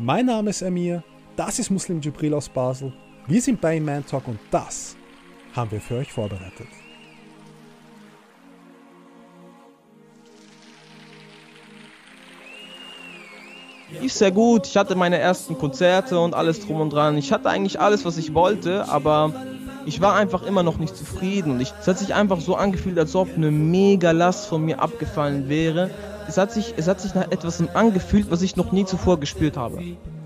Mein Name ist Amir, das ist Muslim Jibril aus Basel, wir sind bei Man Talk und das haben wir für euch vorbereitet. Lief sehr gut, ich hatte meine ersten Konzerte und alles drum und dran. Ich hatte eigentlich alles, was ich wollte, aber ich war einfach immer noch nicht zufrieden. Und es hat sich einfach so angefühlt, als ob eine mega Last von mir abgefallen wäre es hat sich, es hat sich nach etwas angefühlt, was ich noch nie zuvor gespürt habe.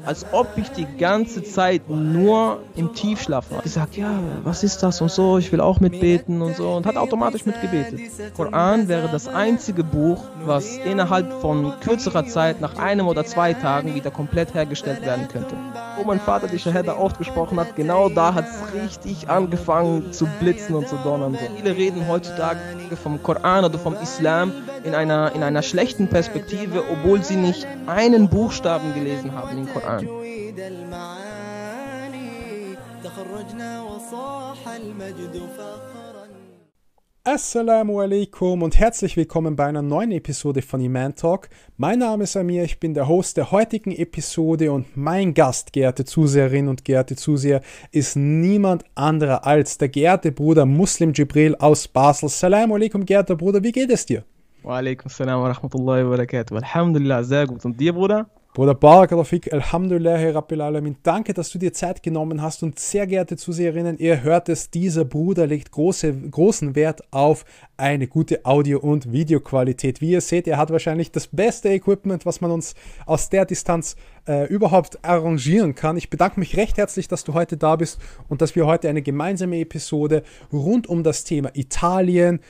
Als ob ich die ganze Zeit nur im Tiefschlaf war. Gesagt, ja, was ist das und so, ich will auch mitbeten und so und hat automatisch mitgebetet. Koran wäre das einzige Buch, was innerhalb von kürzerer Zeit nach einem oder zwei Tagen wieder komplett hergestellt werden könnte. Wo mein Vater die Shahada oft gesprochen hat, genau da hat es richtig angefangen zu blitzen und zu donnern. So. Viele reden heutzutage vom Koran oder vom Islam in einer, in einer schlechten rechten Perspektive, obwohl sie nicht einen Buchstaben gelesen haben im Koran. Assalamu alaikum und herzlich willkommen bei einer neuen Episode von Iman Talk. Mein Name ist Amir, ich bin der Host der heutigen Episode und mein Gast, geehrte Zuseherinnen und geehrte Zuseher, ist niemand anderer als der geehrte Bruder Muslim Jibril aus Basel. Assalamu alaikum, geehrter Bruder, wie geht es dir? وعليكم السلام ورحمة الله وبركاته. Alhamdulillah, sehr gut. Und dir, Bruder? Bruder Barak Rafik, Alhamdulillah, Rabbil Alamin, danke, dass du dir Zeit genommen hast und sehr geehrte Zuseherinnen, ihr hört es, dieser Bruder legt große, großen Wert auf eine gute Audio- und Videoqualität. Wie ihr seht, er hat wahrscheinlich das beste Equipment, was man uns aus der Distanz äh, überhaupt arrangieren kann. Ich bedanke mich recht herzlich, dass du heute da bist und dass wir heute eine gemeinsame Episode rund um das Thema Italien,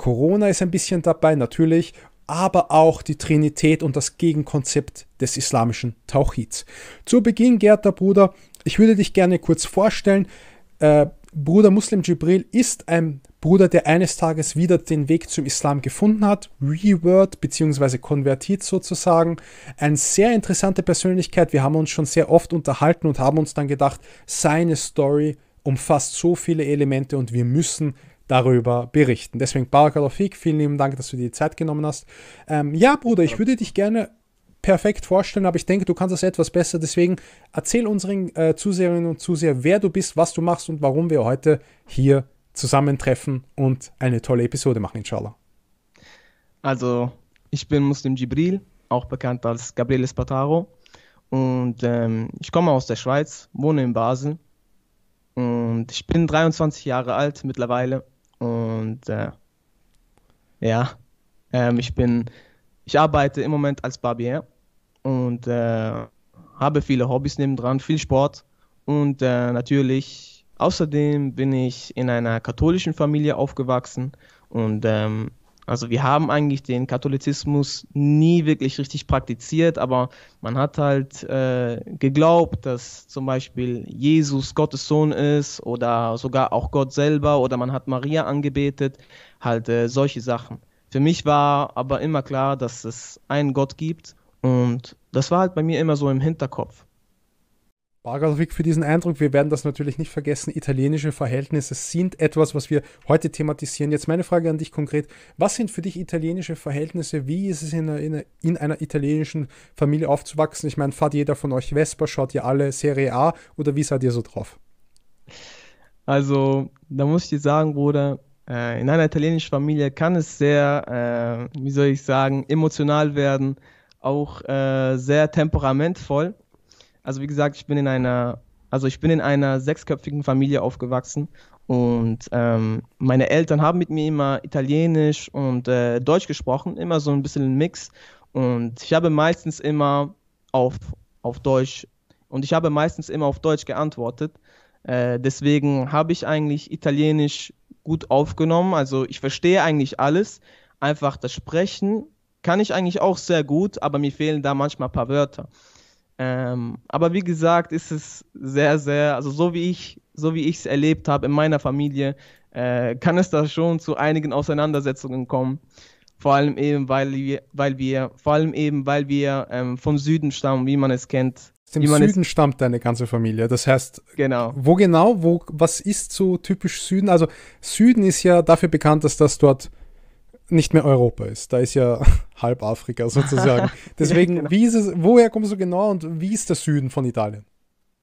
Corona ist ein bisschen dabei, natürlich, aber auch die Trinität und das Gegenkonzept des islamischen Tauchids. Zu Beginn, geehrter Bruder, ich würde dich gerne kurz vorstellen. Äh, Bruder Muslim Jibril ist ein Bruder, der eines Tages wieder den Weg zum Islam gefunden hat, reword bzw. konvertiert sozusagen. Eine sehr interessante Persönlichkeit. Wir haben uns schon sehr oft unterhalten und haben uns dann gedacht, seine Story umfasst so viele Elemente und wir müssen darüber berichten. Deswegen, Barakallahu vielen lieben Dank, dass du dir die Zeit genommen hast. Ähm, ja, Bruder, ich würde dich gerne perfekt vorstellen, aber ich denke, du kannst das etwas besser. Deswegen erzähl unseren äh, Zuseherinnen und Zuseher, wer du bist, was du machst und warum wir heute hier zusammentreffen und eine tolle Episode machen, inshallah. Also, ich bin Muslim Jibril, auch bekannt als Gabriel Espataro. Und ähm, ich komme aus der Schweiz, wohne in Basel. Und ich bin 23 Jahre alt mittlerweile und äh, ja, ähm, ich bin, ich arbeite im Moment als Barbier und äh, habe viele Hobbys nebendran, viel Sport und äh, natürlich, außerdem bin ich in einer katholischen Familie aufgewachsen und ähm, also wir haben eigentlich den Katholizismus nie wirklich richtig praktiziert, aber man hat halt äh, geglaubt, dass zum Beispiel Jesus Gottes Sohn ist oder sogar auch Gott selber oder man hat Maria angebetet, halt äh, solche Sachen. Für mich war aber immer klar, dass es einen Gott gibt und das war halt bei mir immer so im Hinterkopf. Bargovic für diesen Eindruck. Wir werden das natürlich nicht vergessen. Italienische Verhältnisse sind etwas, was wir heute thematisieren. Jetzt meine Frage an dich konkret. Was sind für dich italienische Verhältnisse? Wie ist es in einer, in einer italienischen Familie aufzuwachsen? Ich meine, fahrt jeder von euch Vespa, schaut ihr alle Serie A oder wie seid ihr so drauf? Also, da muss ich dir sagen, Bruder, äh, in einer italienischen Familie kann es sehr, äh, wie soll ich sagen, emotional werden, auch äh, sehr temperamentvoll. Also wie gesagt, ich bin in einer, also ich bin in einer sechsköpfigen Familie aufgewachsen und ähm, meine Eltern haben mit mir immer Italienisch und äh, Deutsch gesprochen, immer so ein bisschen ein Mix. Und ich habe meistens immer auf, auf Deutsch und ich habe meistens immer auf Deutsch geantwortet. Äh, deswegen habe ich eigentlich Italienisch gut aufgenommen. Also ich verstehe eigentlich alles. Einfach das Sprechen kann ich eigentlich auch sehr gut, aber mir fehlen da manchmal ein paar Wörter. Ähm, aber wie gesagt, ist es sehr, sehr, also so wie ich, so wie es erlebt habe in meiner Familie, äh, kann es da schon zu einigen Auseinandersetzungen kommen. Vor allem eben, weil wir, weil wir, vor allem eben, weil wir ähm, vom Süden stammen, wie man es kennt. Dem Süden stammt deine ganze Familie. Das heißt, genau. wo genau, wo, was ist so typisch Süden? Also Süden ist ja dafür bekannt, dass das dort nicht mehr Europa ist. Da ist ja halb Afrika sozusagen. Deswegen, genau. wie ist es, woher kommst du genau und wie ist der Süden von Italien?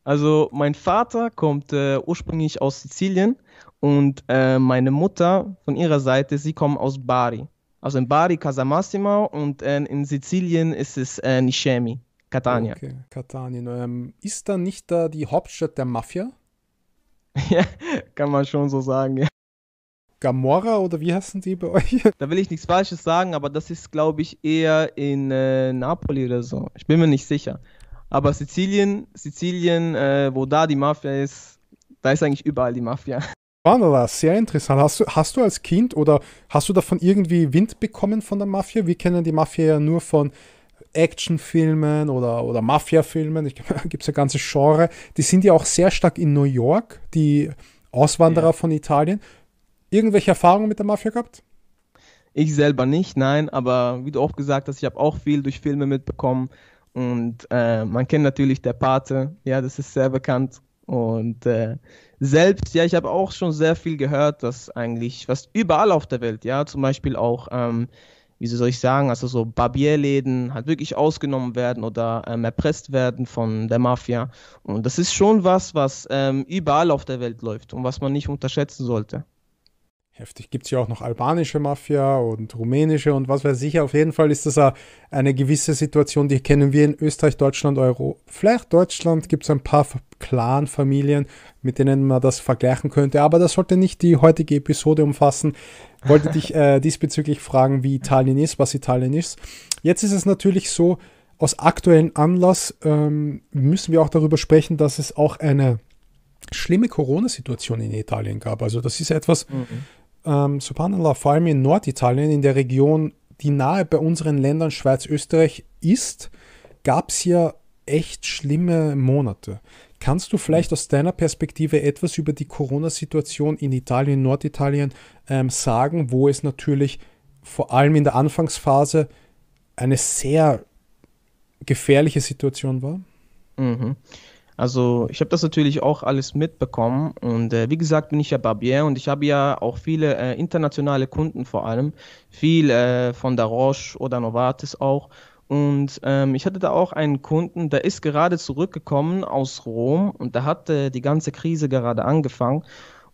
Also mein Vater kommt äh, ursprünglich aus Sizilien und äh, meine Mutter von ihrer Seite, sie kommt aus Bari. Also in Bari Casamassima und äh, in Sizilien ist es äh, Niscemi, Catania. Okay, Catania. Ähm, ist da nicht da die Hauptstadt der Mafia? Ja, kann man schon so sagen, ja. Gamora oder wie heißen die bei euch? Da will ich nichts Falsches sagen, aber das ist, glaube ich, eher in äh, Napoli oder so. Ich bin mir nicht sicher. Aber Sizilien, Sizilien, äh, wo da die Mafia ist, da ist eigentlich überall die Mafia. Banala, sehr interessant. Hast du, hast du als Kind oder hast du davon irgendwie Wind bekommen von der Mafia? Wir kennen die Mafia ja nur von Actionfilmen oder, oder Mafia-Filmen. Da gibt es ja ganze Genre. Die sind ja auch sehr stark in New York, die Auswanderer ja. von Italien irgendwelche Erfahrungen mit der Mafia gehabt? Ich selber nicht, nein, aber wie du auch gesagt hast, ich habe auch viel durch Filme mitbekommen und äh, man kennt natürlich der Pate, ja, das ist sehr bekannt und äh, selbst, ja, ich habe auch schon sehr viel gehört, dass eigentlich was überall auf der Welt, ja, zum Beispiel auch, ähm, wie soll ich sagen, also so Barbierläden halt wirklich ausgenommen werden oder ähm, erpresst werden von der Mafia und das ist schon was, was ähm, überall auf der Welt läuft und was man nicht unterschätzen sollte heftig. Gibt es ja auch noch albanische Mafia und rumänische und was weiß ich. Auf jeden Fall ist das eine gewisse Situation, die kennen wir in Österreich, Deutschland, Euro. Vielleicht Deutschland gibt es ein paar Clan-Familien, mit denen man das vergleichen könnte. Aber das sollte nicht die heutige Episode umfassen. Wollte dich äh, diesbezüglich fragen, wie Italien ist, was Italien ist. Jetzt ist es natürlich so, aus aktuellem Anlass ähm, müssen wir auch darüber sprechen, dass es auch eine schlimme Corona-Situation in Italien gab. Also das ist etwas, mhm ähm, subhanallah, vor allem in Norditalien, in der Region, die nahe bei unseren Ländern Schweiz, Österreich ist, gab es ja echt schlimme Monate. Kannst du vielleicht aus deiner Perspektive etwas über die Corona-Situation in Italien, Norditalien ähm, sagen, wo es natürlich vor allem in der Anfangsphase eine sehr gefährliche Situation war? Mhm. Also ich habe das natürlich auch alles mitbekommen und äh, wie gesagt bin ich ja Barbier und ich habe ja auch viele äh, internationale Kunden vor allem, viel äh, von der Roche oder Novartis auch. Und ähm, ich hatte da auch einen Kunden, der ist gerade zurückgekommen aus Rom und da hat äh, die ganze Krise gerade angefangen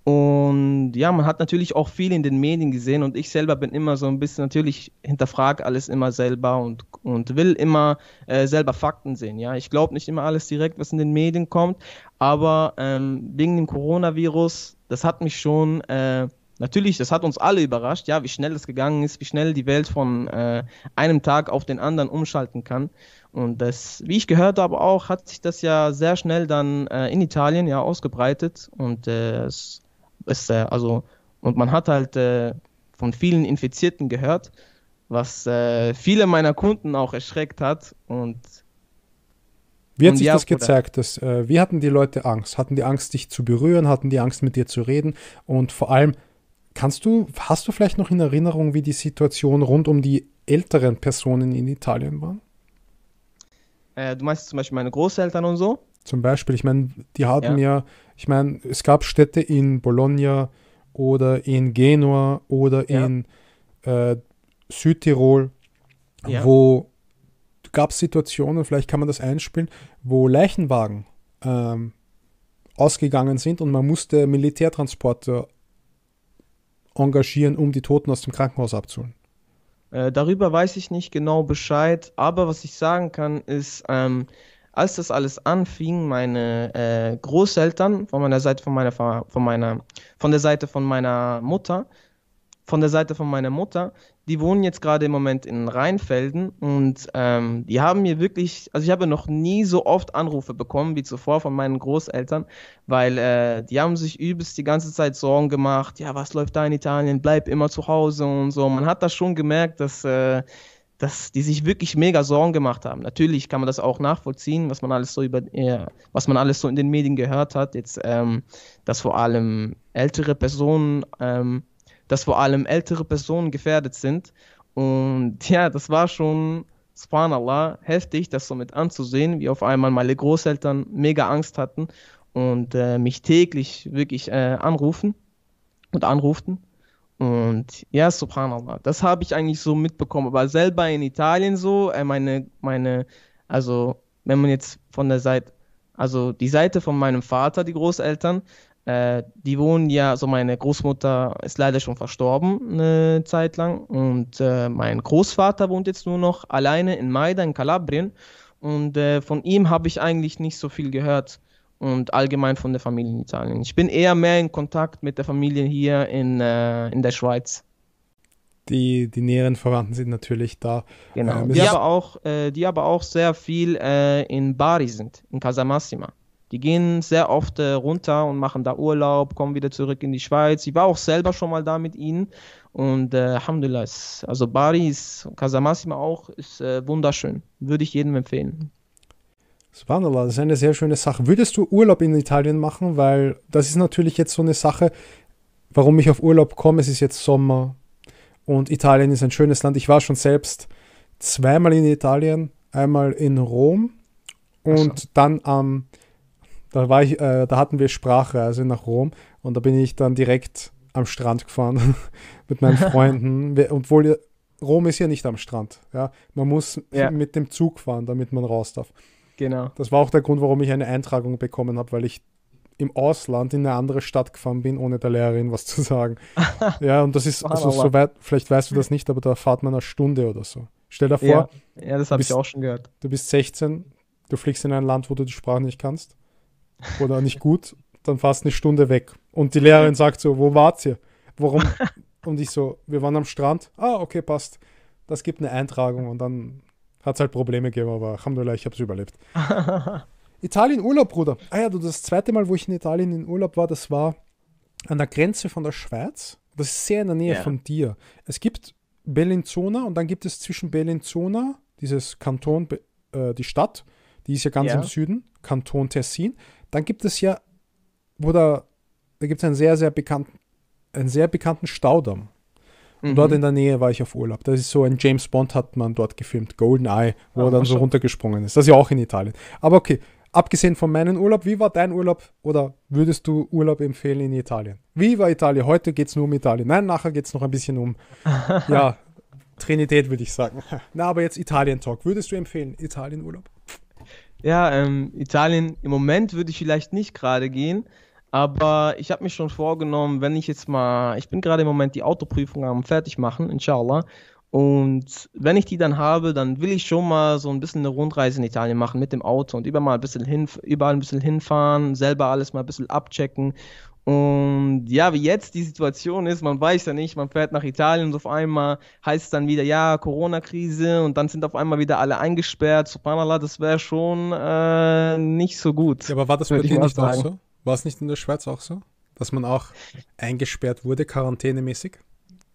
und ja, man hat natürlich auch viel in den Medien gesehen und ich selber bin immer so ein bisschen, natürlich hinterfrage alles immer selber und, und will immer äh, selber Fakten sehen. Ja, ich glaube nicht immer alles direkt, was in den Medien kommt, aber ähm, wegen dem Coronavirus, das hat mich schon, äh, natürlich, das hat uns alle überrascht, ja, wie schnell es gegangen ist, wie schnell die Welt von äh, einem Tag auf den anderen umschalten kann. Und das, wie ich gehört habe, auch hat sich das ja sehr schnell dann äh, in Italien ja ausgebreitet und äh, es ist äh, also und man hat halt äh, von vielen Infizierten gehört, was äh, viele meiner Kunden auch erschreckt hat und wie hat und sich ja, das gezeigt? Dass, äh, wie hatten die Leute Angst? Hatten die Angst, dich zu berühren? Hatten die Angst, mit dir zu reden? Und vor allem, kannst du, hast du vielleicht noch in Erinnerung, wie die Situation rund um die älteren Personen in Italien war? Äh, du meinst zum Beispiel meine Großeltern und so? Zum Beispiel, ich meine, die haben ja, ja ich meine, es gab Städte in Bologna oder in Genua oder ja. in äh, Südtirol, ja. wo gab es Situationen, vielleicht kann man das einspielen, wo Leichenwagen ähm, ausgegangen sind und man musste Militärtransporte engagieren, um die Toten aus dem Krankenhaus abzuholen. Äh, darüber weiß ich nicht genau Bescheid, aber was ich sagen kann, ist, ähm, als das alles anfing, meine äh, Großeltern von meiner Seite von meiner von meiner von der Seite von meiner Mutter, von der Seite von meiner Mutter, die wohnen jetzt gerade im Moment in Rheinfelden und ähm, die haben mir wirklich, also ich habe noch nie so oft Anrufe bekommen wie zuvor von meinen Großeltern, weil äh, die haben sich übelst die ganze Zeit Sorgen gemacht, ja, was läuft da in Italien, bleib immer zu Hause und so. Man hat da schon gemerkt, dass äh, dass die sich wirklich mega Sorgen gemacht haben. Natürlich kann man das auch nachvollziehen, was man alles so über, äh, was man alles so in den Medien gehört hat. Jetzt, ähm, dass vor allem ältere Personen, ähm, dass vor allem ältere Personen gefährdet sind. Und ja, das war schon, subhanallah, heftig, das so mit anzusehen, wie auf einmal meine Großeltern mega Angst hatten und äh, mich täglich wirklich äh, anrufen und anruften. Und ja, subhanallah, das habe ich eigentlich so mitbekommen. Aber selber in Italien so, äh, meine, meine, also wenn man jetzt von der Seite, also die Seite von meinem Vater, die Großeltern, äh, die wohnen ja, also meine Großmutter ist leider schon verstorben eine Zeit lang und äh, mein Großvater wohnt jetzt nur noch alleine in Maida in Kalabrien und äh, von ihm habe ich eigentlich nicht so viel gehört und allgemein von der Familie in Italien. Ich bin eher mehr in Kontakt mit der Familie hier in, äh, in der Schweiz. Die, die näheren Verwandten sind natürlich da. Genau. Ähm, die, aber auch, äh, die aber auch sehr viel äh, in Bari sind, in Casa Massima. Die gehen sehr oft äh, runter und machen da Urlaub, kommen wieder zurück in die Schweiz. Ich war auch selber schon mal da mit ihnen und äh, Alhamdulillah, also Bari ist, Massima auch, ist äh, wunderschön. Würde ich jedem empfehlen. Subhanallah, das ist eine sehr schöne Sache. Würdest du Urlaub in Italien machen? Weil das ist natürlich jetzt so eine Sache, warum ich auf Urlaub komme. Es ist jetzt Sommer und Italien ist ein schönes Land. Ich war schon selbst zweimal in Italien, einmal in Rom und so. dann am, ähm, da war ich, äh, da hatten wir Sprachreise nach Rom und da bin ich dann direkt am Strand gefahren mit meinen Freunden, obwohl Rom ist ja nicht am Strand. Ja? Man muss ja. mit dem Zug fahren, damit man raus darf. Genau. Das war auch der Grund, warum ich eine Eintragung bekommen habe, weil ich im Ausland in eine andere Stadt gefahren bin, ohne der Lehrerin was zu sagen. ja, und das ist, also so weit, vielleicht weißt du das nicht, aber da fahrt man eine Stunde oder so. Stell dir vor, ja, ja das habe ich auch schon gehört. Du bist 16, du fliegst in ein Land, wo du die Sprache nicht kannst oder nicht gut, dann fahrst du eine Stunde weg. Und die Lehrerin sagt so, wo wart ihr? Warum? Und ich so, wir waren am Strand. Ah, okay, passt. Das gibt eine Eintragung und dann hat es halt Probleme gegeben, aber Alhamdulillah, ich habe es überlebt. Italien Urlaub, Bruder. Ah ja, das zweite Mal, wo ich in Italien in Urlaub war, das war an der Grenze von der Schweiz. Das ist sehr in der Nähe yeah. von dir. Es gibt Bellinzona und dann gibt es zwischen Bellinzona, dieses Kanton, äh, die Stadt, die ist ja ganz yeah. im Süden, Kanton Tessin. Dann gibt es ja, Bruder, da, da gibt es einen sehr, sehr bekannten, einen sehr bekannten Staudamm. Und mhm. dort in der Nähe war ich auf Urlaub. Das ist so ein James Bond hat man dort gefilmt, Golden Eye, wo ja, er dann so runtergesprungen ist. Das ist ja auch in Italien. Aber okay, abgesehen von meinem Urlaub, wie war dein Urlaub oder würdest du Urlaub empfehlen in Italien? Wie war Italien? Heute geht es nur um Italien. Nein, nachher geht es noch ein bisschen um, ja, Trinität würde ich sagen. Na, aber jetzt Italien-Talk. Würdest du empfehlen, Italien-Urlaub? Ja, ähm, Italien im Moment würde ich vielleicht nicht gerade gehen. Aber ich habe mir schon vorgenommen, wenn ich jetzt mal, ich bin gerade im Moment die Autoprüfung am fertig machen, inshallah. Und wenn ich die dann habe, dann will ich schon mal so ein bisschen eine Rundreise in Italien machen mit dem Auto und überall ein bisschen hin, überall ein bisschen hinfahren, selber alles mal ein bisschen abchecken. Und ja, wie jetzt die Situation ist, man weiß ja nicht, man fährt nach Italien und auf einmal heißt es dann wieder, ja, Corona-Krise und dann sind auf einmal wieder alle eingesperrt. Subhanallah, das wäre schon äh, nicht so gut. Ja, aber war das bei dir nicht sagen. auch so? War es nicht in der Schweiz auch so? Dass man auch eingesperrt wurde, quarantänemäßig?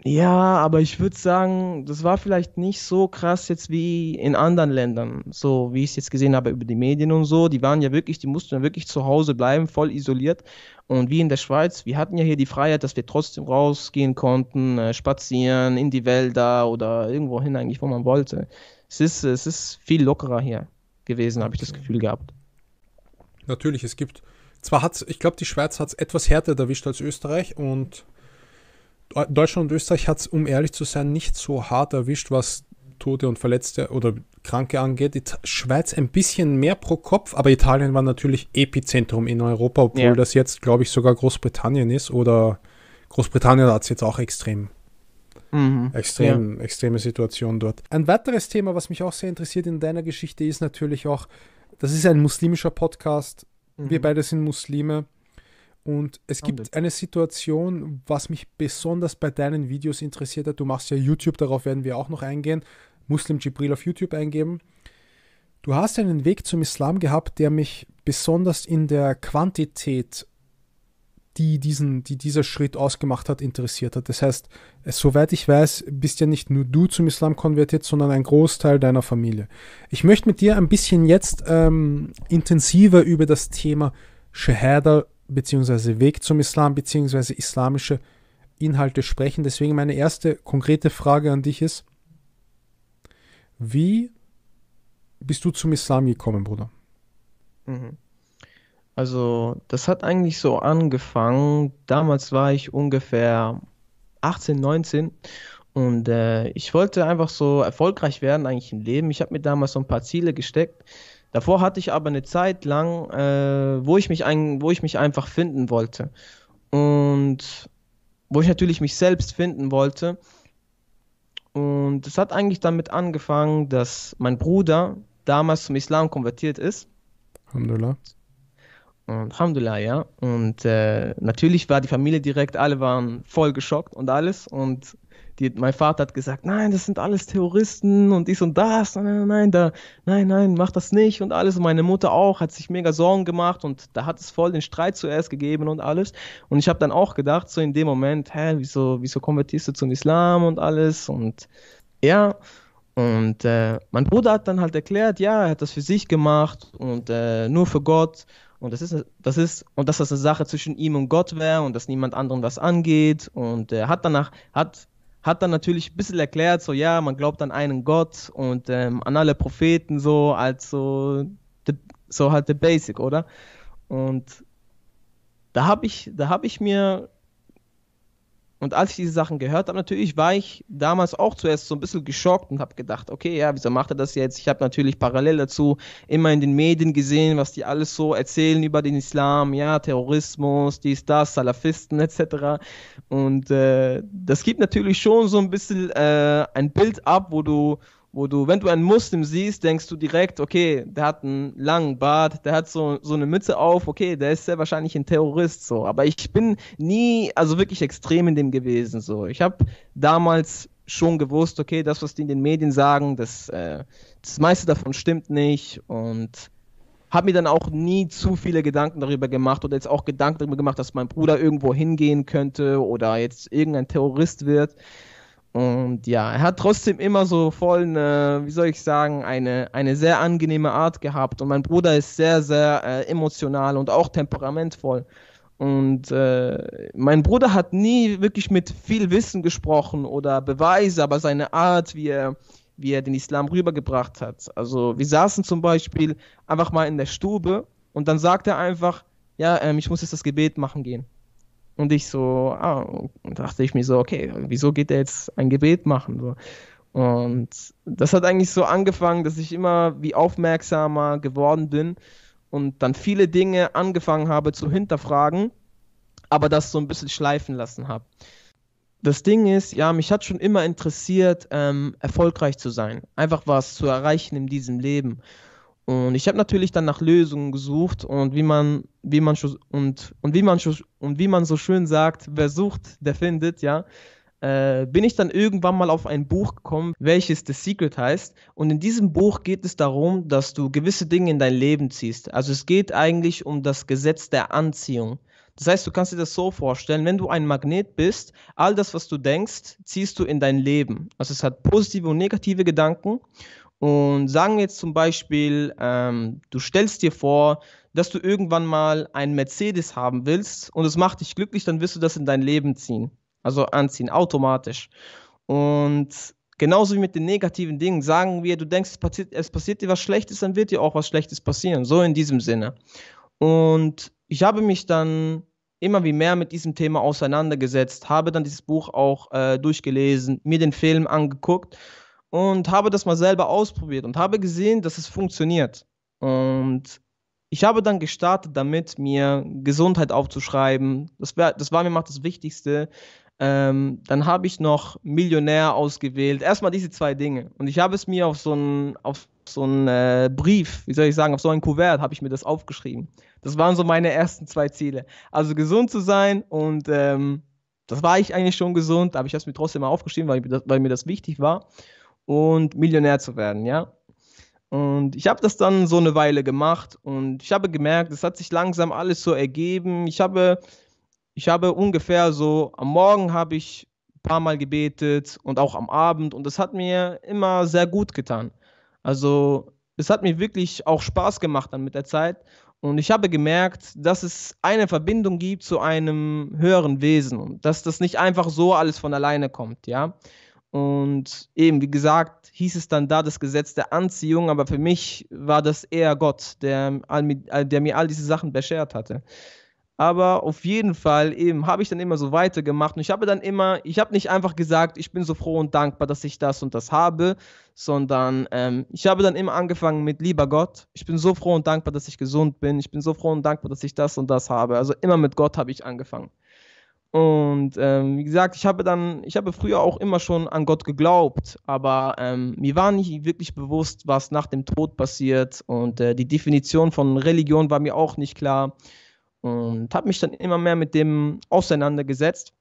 Ja, aber ich würde sagen, das war vielleicht nicht so krass jetzt wie in anderen Ländern, so wie ich es jetzt gesehen habe über die Medien und so. Die waren ja wirklich, die mussten ja wirklich zu Hause bleiben, voll isoliert. Und wie in der Schweiz, wir hatten ja hier die Freiheit, dass wir trotzdem rausgehen konnten, äh, spazieren in die Wälder oder irgendwo hin eigentlich, wo man wollte. Es ist, es ist viel lockerer hier gewesen, habe ich das Gefühl gehabt. Natürlich, es gibt zwar hat ich glaube, die Schweiz hat es etwas härter erwischt als Österreich und Deutschland und Österreich hat es, um ehrlich zu sein, nicht so hart erwischt, was Tote und Verletzte oder Kranke angeht. Die Schweiz ein bisschen mehr pro Kopf, aber Italien war natürlich Epizentrum in Europa, obwohl ja. das jetzt, glaube ich, sogar Großbritannien ist oder Großbritannien hat es jetzt auch extrem. Mhm. Extrem, ja. extreme Situation dort. Ein weiteres Thema, was mich auch sehr interessiert in deiner Geschichte, ist natürlich auch, das ist ein muslimischer Podcast. Mhm. Wir beide sind Muslime. Und es gibt Handelt. eine Situation, was mich besonders bei deinen Videos interessiert hat. Du machst ja YouTube, darauf werden wir auch noch eingehen. Muslim Jibril auf YouTube eingeben. Du hast einen Weg zum Islam gehabt, der mich besonders in der Quantität die diesen, die dieser Schritt ausgemacht hat, interessiert hat. Das heißt, soweit ich weiß, bist ja nicht nur du zum Islam konvertiert, sondern ein Großteil deiner Familie. Ich möchte mit dir ein bisschen jetzt ähm, intensiver über das Thema Shahada bzw. Weg zum Islam bzw. islamische Inhalte sprechen. Deswegen meine erste konkrete Frage an dich ist, wie bist du zum Islam gekommen, Bruder? Mhm. Also, das hat eigentlich so angefangen. Damals war ich ungefähr 18, 19 und äh, ich wollte einfach so erfolgreich werden, eigentlich im Leben. Ich habe mir damals so ein paar Ziele gesteckt. Davor hatte ich aber eine Zeit lang, äh, wo, ich mich ein, wo ich mich einfach finden wollte. Und wo ich natürlich mich selbst finden wollte. Und es hat eigentlich damit angefangen, dass mein Bruder damals zum Islam konvertiert ist. Alhamdulillah. Und Alhamdulillah, ja. Und äh, natürlich war die Familie direkt, alle waren voll geschockt und alles. Und die, mein Vater hat gesagt, nein, das sind alles Terroristen und dies und das, nein, nein, nein, da, nein, nein, mach das nicht und alles. Und meine Mutter auch, hat sich mega Sorgen gemacht und da hat es voll den Streit zuerst gegeben und alles. Und ich habe dann auch gedacht, so in dem Moment, hä, wieso, wieso konvertierst du zum Islam und alles und ja. Und äh, mein Bruder hat dann halt erklärt, ja, er hat das für sich gemacht und äh, nur für Gott und das ist, das ist, und dass das eine Sache zwischen ihm und Gott wäre und dass niemand anderen was angeht. Und er hat danach, hat, hat dann natürlich ein bisschen erklärt, so ja, man glaubt an einen Gott und ähm, an alle Propheten, so als so, the, so halt the basic, oder? Und da habe ich, da habe ich mir und als ich diese Sachen gehört habe, natürlich war ich damals auch zuerst so ein bisschen geschockt und habe gedacht, okay, ja, wieso macht er das jetzt? Ich habe natürlich parallel dazu immer in den Medien gesehen, was die alles so erzählen über den Islam, ja, Terrorismus, dies, das, Salafisten etc. Und äh, das gibt natürlich schon so ein bisschen äh, ein Bild ab, wo du wo du, wenn du einen Muslim siehst, denkst du direkt, okay, der hat einen langen Bart, der hat so, so eine Mütze auf, okay, der ist sehr wahrscheinlich ein Terrorist, so. Aber ich bin nie, also wirklich extrem in dem gewesen, so. Ich habe damals schon gewusst, okay, das, was die in den Medien sagen, das, äh, das meiste davon stimmt nicht und habe mir dann auch nie zu viele Gedanken darüber gemacht oder jetzt auch Gedanken darüber gemacht, dass mein Bruder irgendwo hingehen könnte oder jetzt irgendein Terrorist wird. Und ja, er hat trotzdem immer so voll eine, wie soll ich sagen, eine, eine sehr angenehme Art gehabt. Und mein Bruder ist sehr, sehr äh, emotional und auch temperamentvoll. Und äh, mein Bruder hat nie wirklich mit viel Wissen gesprochen oder Beweise, aber seine Art, wie er, wie er den Islam rübergebracht hat. Also wir saßen zum Beispiel einfach mal in der Stube und dann sagt er einfach, ja, ähm, ich muss jetzt das Gebet machen gehen. Und ich so, ah, und dachte ich mir so, okay, wieso geht er jetzt ein Gebet machen? So. Und das hat eigentlich so angefangen, dass ich immer wie aufmerksamer geworden bin und dann viele Dinge angefangen habe zu hinterfragen, aber das so ein bisschen schleifen lassen habe. Das Ding ist, ja, mich hat schon immer interessiert, ähm, erfolgreich zu sein, einfach was zu erreichen in diesem Leben. Und ich habe natürlich dann nach Lösungen gesucht und wie man, wie man und, und wie man und wie man so schön sagt, wer sucht, der findet, ja. Äh, bin ich dann irgendwann mal auf ein Buch gekommen, welches The Secret heißt. Und in diesem Buch geht es darum, dass du gewisse Dinge in dein Leben ziehst. Also es geht eigentlich um das Gesetz der Anziehung. Das heißt, du kannst dir das so vorstellen, wenn du ein Magnet bist, all das, was du denkst, ziehst du in dein Leben. Also es hat positive und negative Gedanken und sagen wir jetzt zum Beispiel, ähm, du stellst dir vor, dass du irgendwann mal einen Mercedes haben willst und es macht dich glücklich, dann wirst du das in dein Leben ziehen. Also anziehen, automatisch. Und genauso wie mit den negativen Dingen, sagen wir, du denkst, es passiert, es passiert dir was Schlechtes, dann wird dir auch was Schlechtes passieren. So in diesem Sinne. Und ich habe mich dann immer wie mehr mit diesem Thema auseinandergesetzt, habe dann dieses Buch auch äh, durchgelesen, mir den Film angeguckt und habe das mal selber ausprobiert und habe gesehen, dass es funktioniert. Und ich habe dann gestartet damit, mir Gesundheit aufzuschreiben. Das, wär, das war mir mal das Wichtigste. Ähm, dann habe ich noch Millionär ausgewählt. Erstmal diese zwei Dinge. Und ich habe es mir auf so einen auf so äh, Brief, wie soll ich sagen, auf so ein Kuvert habe ich mir das aufgeschrieben. Das waren so meine ersten zwei Ziele. Also gesund zu sein und ähm, das war ich eigentlich schon gesund, aber ich habe es mir trotzdem mal aufgeschrieben, weil, weil mir das wichtig war und Millionär zu werden, ja. Und ich habe das dann so eine Weile gemacht und ich habe gemerkt, es hat sich langsam alles so ergeben. Ich habe, ich habe ungefähr so, am Morgen habe ich ein paar Mal gebetet und auch am Abend und das hat mir immer sehr gut getan. Also es hat mir wirklich auch Spaß gemacht dann mit der Zeit und ich habe gemerkt, dass es eine Verbindung gibt zu einem höheren Wesen und dass das nicht einfach so alles von alleine kommt, ja. Und eben, wie gesagt, hieß es dann da das Gesetz der Anziehung, aber für mich war das eher Gott, der, äh, der mir all diese Sachen beschert hatte. Aber auf jeden Fall eben habe ich dann immer so weitergemacht und ich habe dann immer, ich habe nicht einfach gesagt, ich bin so froh und dankbar, dass ich das und das habe, sondern ähm, ich habe dann immer angefangen mit lieber Gott, ich bin so froh und dankbar, dass ich gesund bin, ich bin so froh und dankbar, dass ich das und das habe. Also immer mit Gott habe ich angefangen. Und ähm, wie gesagt, ich habe dann, ich habe früher auch immer schon an Gott geglaubt, aber ähm, mir war nicht wirklich bewusst, was nach dem Tod passiert und äh, die Definition von Religion war mir auch nicht klar und habe mich dann immer mehr mit dem auseinandergesetzt.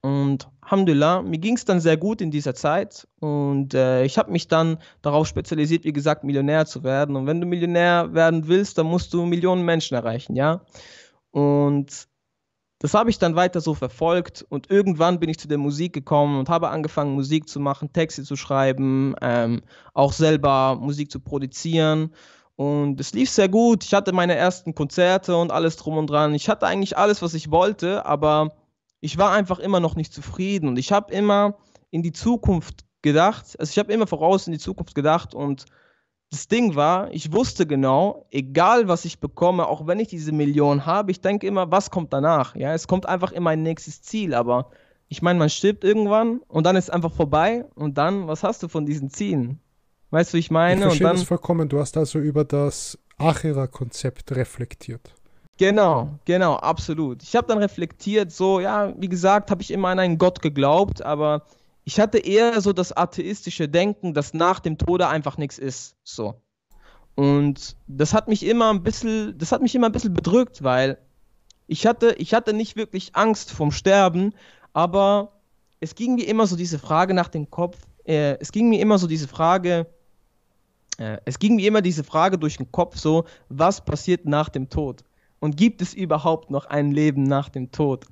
Und Alhamdulillah, mir ging es dann sehr gut in dieser Zeit und äh, ich habe mich dann darauf spezialisiert, wie gesagt, Millionär zu werden. Und wenn du Millionär werden willst, dann musst du Millionen Menschen erreichen, ja. Und das habe ich dann weiter so verfolgt und irgendwann bin ich zu der Musik gekommen und habe angefangen, Musik zu machen, Texte zu schreiben, ähm, auch selber Musik zu produzieren. Und es lief sehr gut. Ich hatte meine ersten Konzerte und alles drum und dran. Ich hatte eigentlich alles, was ich wollte, aber ich war einfach immer noch nicht zufrieden. Und ich habe immer in die Zukunft gedacht. Also ich habe immer voraus in die Zukunft gedacht und das Ding war, ich wusste genau, egal was ich bekomme, auch wenn ich diese Million habe, ich denke immer, was kommt danach? Ja, es kommt einfach immer ein nächstes Ziel, aber ich meine, man stirbt irgendwann und dann ist es einfach vorbei und dann, was hast du von diesen Zielen? Weißt du, ich meine? Ich verstehe und dann, das vollkommen. Du hast also über das Achera-Konzept reflektiert. Genau, genau, absolut. Ich habe dann reflektiert, so, ja, wie gesagt, habe ich immer an einen Gott geglaubt, aber ich hatte eher so das atheistische Denken, dass nach dem Tode einfach nichts ist. So. Und das hat mich immer ein bisschen, das hat mich immer ein bisschen bedrückt, weil ich hatte, ich hatte nicht wirklich Angst vom Sterben, aber es ging mir immer so diese Frage nach dem Kopf, äh, es ging mir immer so diese Frage, äh, es ging mir immer diese Frage durch den Kopf so, was passiert nach dem Tod? Und gibt es überhaupt noch ein Leben nach dem Tod?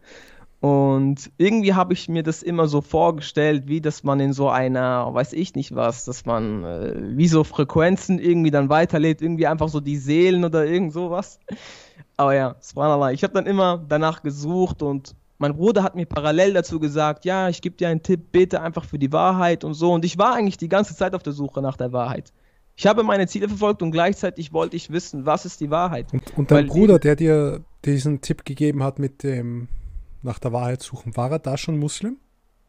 Und irgendwie habe ich mir das immer so vorgestellt, wie dass man in so einer, weiß ich nicht was, dass man äh, wie so Frequenzen irgendwie dann weiterlädt, irgendwie einfach so die Seelen oder irgend sowas. Aber ja, Spranala, ich habe dann immer danach gesucht und mein Bruder hat mir parallel dazu gesagt, ja, ich gebe dir einen Tipp, bete einfach für die Wahrheit und so. Und ich war eigentlich die ganze Zeit auf der Suche nach der Wahrheit. Ich habe meine Ziele verfolgt und gleichzeitig wollte ich wissen, was ist die Wahrheit. Und, und dein Weil Bruder, der dir diesen Tipp gegeben hat mit dem nach der Wahrheit suchen. War er da schon Muslim?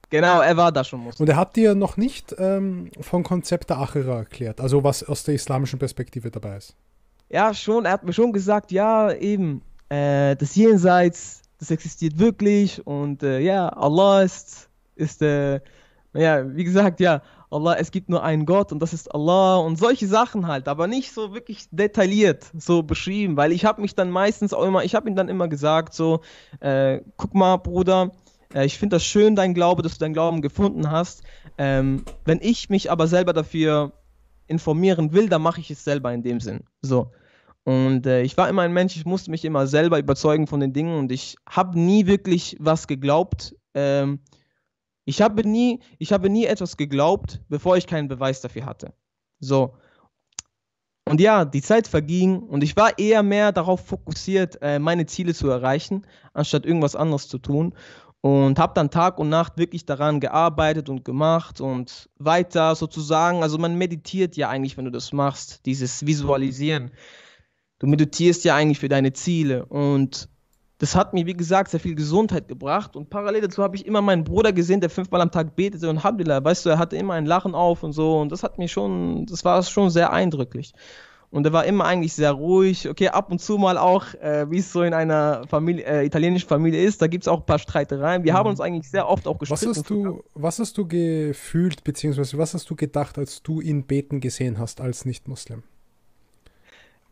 Genau, er war da schon Muslim. Und er hat dir noch nicht ähm, vom Konzept der Achira erklärt, also was aus der islamischen Perspektive dabei ist. Ja, schon. Er hat mir schon gesagt, ja, eben, äh, das Jenseits, das existiert wirklich und äh, ja, Allah ist, ist äh, ja, wie gesagt, ja, Allah, es gibt nur einen Gott und das ist Allah und solche Sachen halt, aber nicht so wirklich detailliert so beschrieben, weil ich habe mich dann meistens auch immer, ich habe ihm dann immer gesagt, so, äh, guck mal, Bruder, äh, ich finde das schön, dein Glaube, dass du deinen Glauben gefunden hast. Ähm, wenn ich mich aber selber dafür informieren will, dann mache ich es selber in dem Sinn. So. Und äh, ich war immer ein Mensch, ich musste mich immer selber überzeugen von den Dingen und ich habe nie wirklich was geglaubt. Ähm, ich habe nie, ich habe nie etwas geglaubt, bevor ich keinen Beweis dafür hatte. So. Und ja, die Zeit verging und ich war eher mehr darauf fokussiert, äh, meine Ziele zu erreichen, anstatt irgendwas anderes zu tun. Und habe dann Tag und Nacht wirklich daran gearbeitet und gemacht und weiter sozusagen. Also man meditiert ja eigentlich, wenn du das machst, dieses Visualisieren. Du meditierst ja eigentlich für deine Ziele. Und das hat mir, wie gesagt, sehr viel Gesundheit gebracht. Und parallel dazu habe ich immer meinen Bruder gesehen, der fünfmal am Tag betete und Alhamdulillah, weißt du, er hatte immer ein Lachen auf und so. Und das hat mir schon, das war schon sehr eindrücklich. Und er war immer eigentlich sehr ruhig. Okay, ab und zu mal auch, äh, wie es so in einer Familie, äh, italienischen Familie ist, da gibt es auch ein paar Streitereien. Wir mhm. haben uns eigentlich sehr oft auch gesprochen. Was was hast du gefühlt, beziehungsweise was hast du gedacht, als du ihn beten gesehen hast als Nicht-Muslim?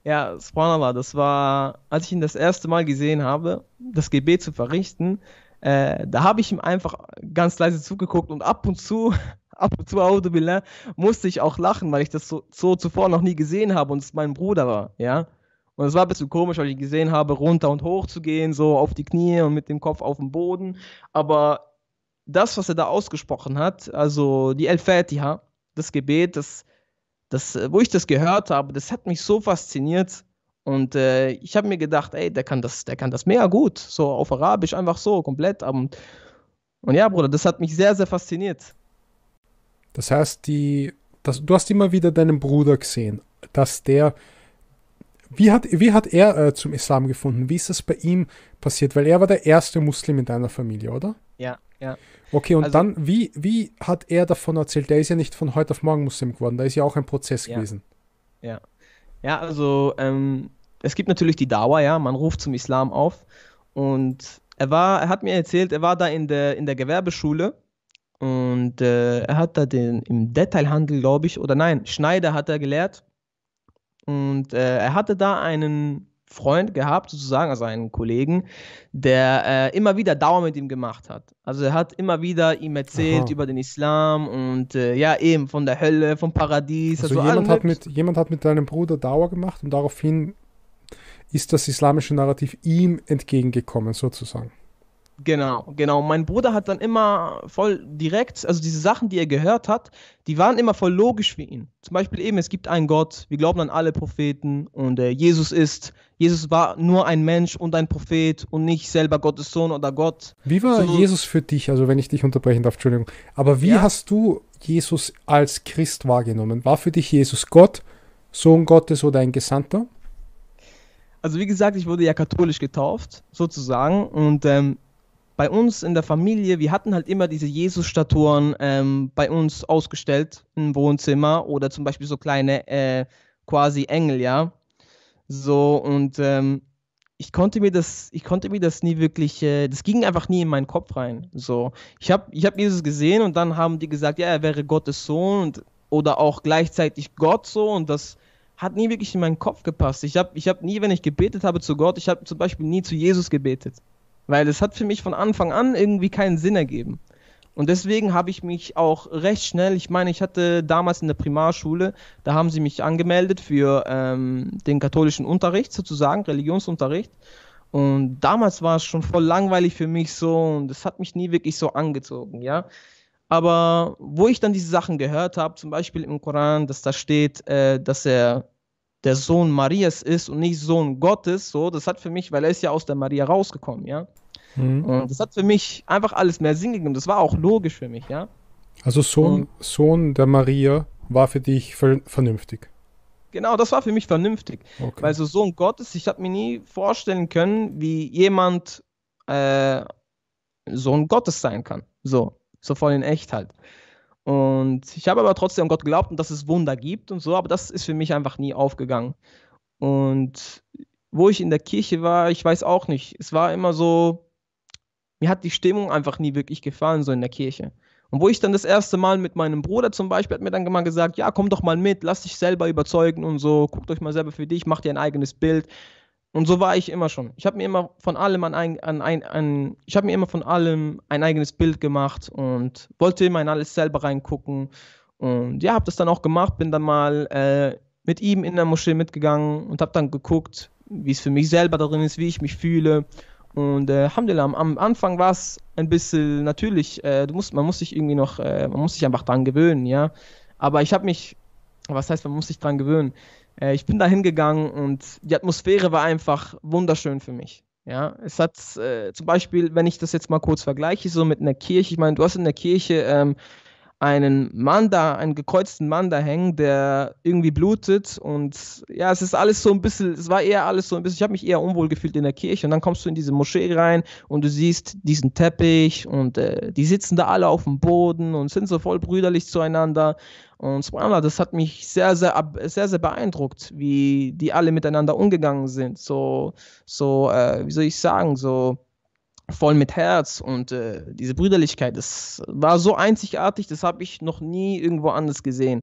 Ja, subhanallah, das war, als ich ihn das erste Mal gesehen habe, das Gebet zu verrichten, äh, da habe ich ihm einfach ganz leise zugeguckt und ab und zu, ab und zu, Audubillah, musste ich auch lachen, weil ich das so, so zuvor noch nie gesehen habe und es mein Bruder war, ja. Und es war ein bisschen komisch, weil ich gesehen habe, runter und hoch zu gehen, so auf die Knie und mit dem Kopf auf den Boden. Aber das, was er da ausgesprochen hat, also die El-Fatiha, das Gebet, das, das, äh, wo ich das gehört habe, das hat mich so fasziniert. Und äh, ich habe mir gedacht, ey, der kann das, der kann das mega gut. So auf Arabisch, einfach so, komplett. Und, und ja, Bruder, das hat mich sehr, sehr fasziniert. Das heißt, die, das, du hast immer wieder deinen Bruder gesehen, dass der. Wie hat, wie hat er äh, zum Islam gefunden? Wie ist das bei ihm passiert? Weil er war der erste Muslim in deiner Familie, oder? Ja, ja. Okay, und also, dann, wie, wie hat er davon erzählt? Der ist ja nicht von heute auf morgen Muslim geworden, da ist ja auch ein Prozess ja. gewesen. Ja. Ja, also ähm, es gibt natürlich die Dauer, ja, man ruft zum Islam auf. Und er war, er hat mir erzählt, er war da in der, in der Gewerbeschule und äh, er hat da den im Detailhandel, glaube ich, oder nein, Schneider hat er gelehrt. Und äh, er hatte da einen Freund gehabt, sozusagen, also einen Kollegen, der äh, immer wieder Dauer mit ihm gemacht hat. Also er hat immer wieder ihm erzählt Aha. über den Islam und äh, ja, eben von der Hölle, vom Paradies. Also, also jemand, hat mit, jemand hat mit deinem Bruder Dauer gemacht und daraufhin ist das islamische Narrativ ihm entgegengekommen, sozusagen. Genau, genau. Mein Bruder hat dann immer voll direkt, also diese Sachen, die er gehört hat, die waren immer voll logisch für ihn. Zum Beispiel eben, es gibt einen Gott, wir glauben an alle Propheten und äh, Jesus ist, Jesus war nur ein Mensch und ein Prophet und nicht selber Gottes Sohn oder Gott. Wie war so, Jesus für dich, also wenn ich dich unterbrechen darf, Entschuldigung, aber wie ja. hast du Jesus als Christ wahrgenommen? War für dich Jesus Gott, Sohn Gottes oder ein Gesandter? Also wie gesagt, ich wurde ja katholisch getauft, sozusagen, und ähm, bei uns in der Familie, wir hatten halt immer diese Jesus-Statuen ähm, bei uns ausgestellt im Wohnzimmer oder zum Beispiel so kleine äh, quasi Engel, ja. So und ähm, ich konnte mir das, ich konnte mir das nie wirklich, äh, das ging einfach nie in meinen Kopf rein. So, ich habe, ich habe Jesus gesehen und dann haben die gesagt, ja, er wäre Gottes Sohn und, oder auch gleichzeitig Gott so und das hat nie wirklich in meinen Kopf gepasst. Ich habe, ich habe nie, wenn ich gebetet habe zu Gott, ich habe zum Beispiel nie zu Jesus gebetet. Weil es hat für mich von Anfang an irgendwie keinen Sinn ergeben. Und deswegen habe ich mich auch recht schnell, ich meine, ich hatte damals in der Primarschule, da haben sie mich angemeldet für ähm, den katholischen Unterricht sozusagen, Religionsunterricht. Und damals war es schon voll langweilig für mich so und das hat mich nie wirklich so angezogen, ja. Aber wo ich dann diese Sachen gehört habe, zum Beispiel im Koran, dass da steht, äh, dass er der Sohn Marias ist und nicht Sohn Gottes, so, das hat für mich, weil er ist ja aus der Maria rausgekommen, ja. Mhm. Und das hat für mich einfach alles mehr Sinn gegeben. Das war auch logisch für mich, ja. Also Sohn, und, Sohn der Maria war für dich vernünftig. Genau, das war für mich vernünftig. Okay. Weil so Sohn Gottes, ich habe mir nie vorstellen können, wie jemand äh, Sohn Gottes sein kann. So, so voll in echt halt. Und ich habe aber trotzdem an Gott geglaubt und dass es Wunder gibt und so, aber das ist für mich einfach nie aufgegangen. Und wo ich in der Kirche war, ich weiß auch nicht. Es war immer so, mir hat die Stimmung einfach nie wirklich gefallen, so in der Kirche. Und wo ich dann das erste Mal mit meinem Bruder zum Beispiel, hat mir dann mal gesagt, ja, komm doch mal mit, lass dich selber überzeugen und so, guckt euch mal selber für dich, macht dir ein eigenes Bild. Und so war ich immer schon. Ich habe mir immer von allem an ein, an ein, an, ich habe mir immer von allem ein eigenes Bild gemacht und wollte immer in alles selber reingucken. Und ja, habe das dann auch gemacht, bin dann mal äh, mit ihm in der Moschee mitgegangen und habe dann geguckt, wie es für mich selber darin ist, wie ich mich fühle. Und äh, Alhamdulillah, am Anfang war es ein bisschen natürlich, äh, du musst, man muss sich irgendwie noch, äh, man muss sich einfach dran gewöhnen, ja. Aber ich habe mich, was heißt, man muss sich dran gewöhnen? Äh, ich bin da hingegangen und die Atmosphäre war einfach wunderschön für mich. Ja, es hat äh, zum Beispiel, wenn ich das jetzt mal kurz vergleiche, so mit einer Kirche, ich meine, du hast in der Kirche ähm, einen Mann da, einen gekreuzten Mann da hängen, der irgendwie blutet und ja, es ist alles so ein bisschen, es war eher alles so ein bisschen, ich habe mich eher unwohl gefühlt in der Kirche und dann kommst du in diese Moschee rein und du siehst diesen Teppich und äh, die sitzen da alle auf dem Boden und sind so voll brüderlich zueinander und subhanallah, das hat mich sehr, sehr, sehr, sehr beeindruckt, wie die alle miteinander umgegangen sind, so, so, äh, wie soll ich sagen, so, voll mit Herz und äh, diese Brüderlichkeit, das war so einzigartig, das habe ich noch nie irgendwo anders gesehen.